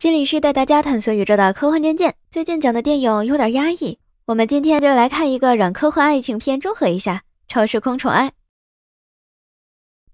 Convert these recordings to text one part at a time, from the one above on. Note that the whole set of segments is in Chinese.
这里是带大家探索宇宙的科幻战见。最近讲的电影有点压抑，我们今天就来看一个软科幻爱情片，中和一下。超时空宠爱。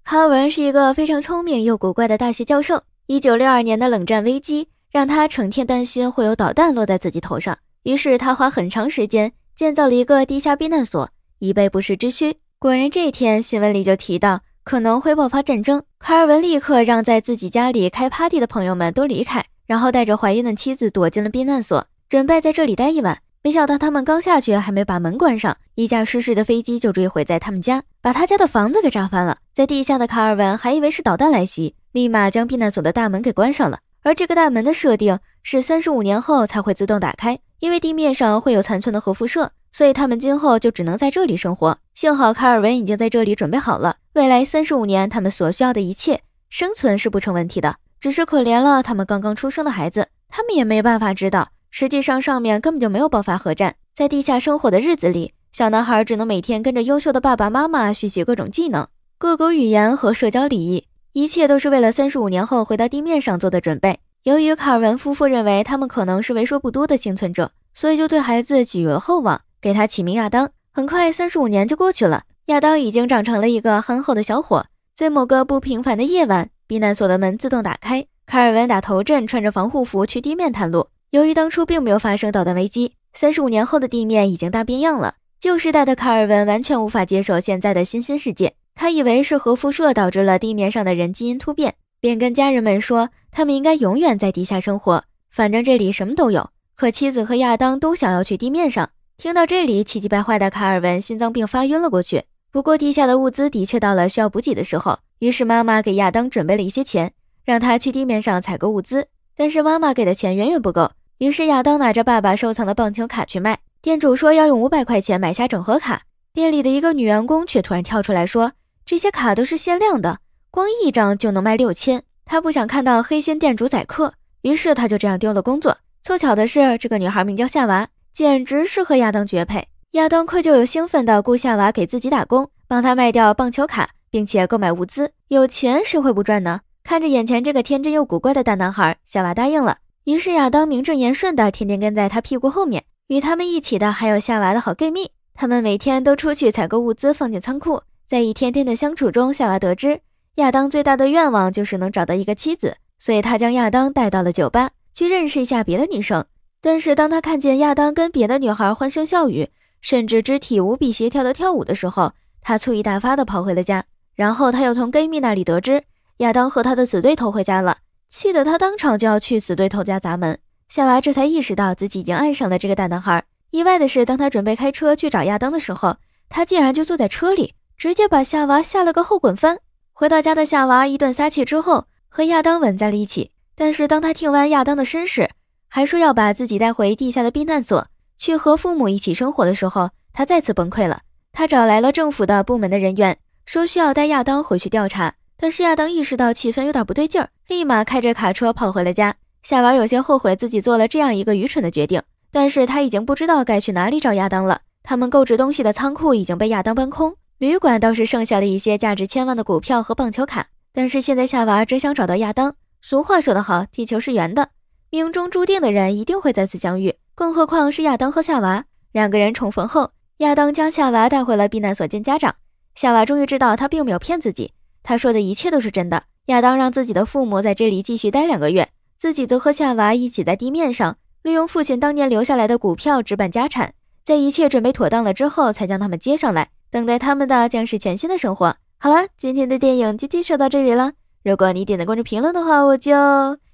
卡尔文是一个非常聪明又古怪的大学教授。一九六二年的冷战危机让他成天担心会有导弹落在自己头上，于是他花很长时间建造了一个地下避难所，以备不时之需。果然，这一天新闻里就提到可能会爆发战争，卡尔文立刻让在自己家里开 party 的朋友们都离开。然后带着怀孕的妻子躲进了避难所，准备在这里待一晚。没想到他们刚下去，还没把门关上，一架失事的飞机就坠毁在他们家，把他家的房子给炸翻了。在地下的卡尔文还以为是导弹来袭，立马将避难所的大门给关上了。而这个大门的设定是三十五年后才会自动打开，因为地面上会有残存的核辐射，所以他们今后就只能在这里生活。幸好卡尔文已经在这里准备好了未来三十五年他们所需要的一切，生存是不成问题的。只是可怜了他们刚刚出生的孩子，他们也没办法知道，实际上上面根本就没有爆发核战。在地下生活的日子里，小男孩只能每天跟着优秀的爸爸妈妈学习各种技能、各国语言和社交礼仪，一切都是为了三十五年后回到地面上做的准备。由于卡尔文夫妇认为他们可能是为数不多的幸存者，所以就对孩子寄予了厚望，给他起名亚当。很快，三十五年就过去了，亚当已经长成了一个憨厚的小伙。在某个不平凡的夜晚。避难所的门自动打开，卡尔文打头阵，穿着防护服去地面探路。由于当初并没有发生导弹危机，三十五年后的地面已经大变样了。旧时代的卡尔文完全无法接受现在的新兴世界，他以为是核辐射导致了地面上的人基因突变，便跟家人们说，他们应该永远在地下生活，反正这里什么都有。可妻子和亚当都想要去地面上。听到这里，气急败坏的卡尔文心脏病发晕了过去。不过地下的物资的确到了需要补给的时候，于是妈妈给亚当准备了一些钱，让他去地面上采购物资。但是妈妈给的钱远远不够，于是亚当拿着爸爸收藏的棒球卡去卖。店主说要用五百块钱买下整盒卡。店里的一个女员工却突然跳出来说：“这些卡都是限量的，光一张就能卖六千。”她不想看到黑心店主宰客，于是她就这样丢了工作。凑巧的是，这个女孩名叫夏娃，简直是和亚当绝配。亚当愧疚又兴奋地雇夏娃给自己打工，帮他卖掉棒球卡，并且购买物资。有钱谁会不赚呢？看着眼前这个天真又古怪的大男孩，夏娃答应了。于是亚当名正言顺地天天跟在他屁股后面。与他们一起的还有夏娃的好闺蜜，他们每天都出去采购物资，放进仓库。在一天天的相处中，夏娃得知亚当最大的愿望就是能找到一个妻子，所以他将亚当带到了酒吧，去认识一下别的女生。但是当他看见亚当跟别的女孩欢声笑语，甚至肢体无比协调的跳舞的时候，他醋意大发的跑回了家。然后他又从闺蜜那里得知亚当和他的死对头回家了，气得他当场就要去死对头家砸门。夏娃这才意识到自己已经爱上了这个大男孩。意外的是，当他准备开车去找亚当的时候，他竟然就坐在车里，直接把夏娃吓了个后滚翻。回到家的夏娃一顿撒气之后，和亚当吻在了一起。但是当他听完亚当的身世，还说要把自己带回地下的避难所。去和父母一起生活的时候，他再次崩溃了。他找来了政府的部门的人员，说需要带亚当回去调查。但是亚当意识到气氛有点不对劲儿，立马开着卡车跑回了家。夏娃有些后悔自己做了这样一个愚蠢的决定，但是他已经不知道该去哪里找亚当了。他们购置东西的仓库已经被亚当搬空，旅馆倒是剩下了一些价值千万的股票和棒球卡。但是现在夏娃真想找到亚当。俗话说得好，地球是圆的，命中注定的人一定会再次相遇。更何况是亚当和夏娃两个人重逢后，亚当将夏娃带回了避难所见家长。夏娃终于知道他并没有骗自己，他说的一切都是真的。亚当让自己的父母在这里继续待两个月，自己则和夏娃一起在地面上利用父亲当年留下来的股票置办家产。在一切准备妥当了之后，才将他们接上来。等待他们的将是全新的生活。好了，今天的电影就介绍到这里了。如果你点的关注评论的话，我就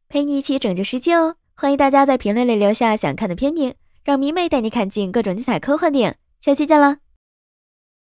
陪你一起拯救世界哦。欢迎大家在评论里留下想看的片名，让迷妹带你看尽各种精彩科幻电影。下期见了。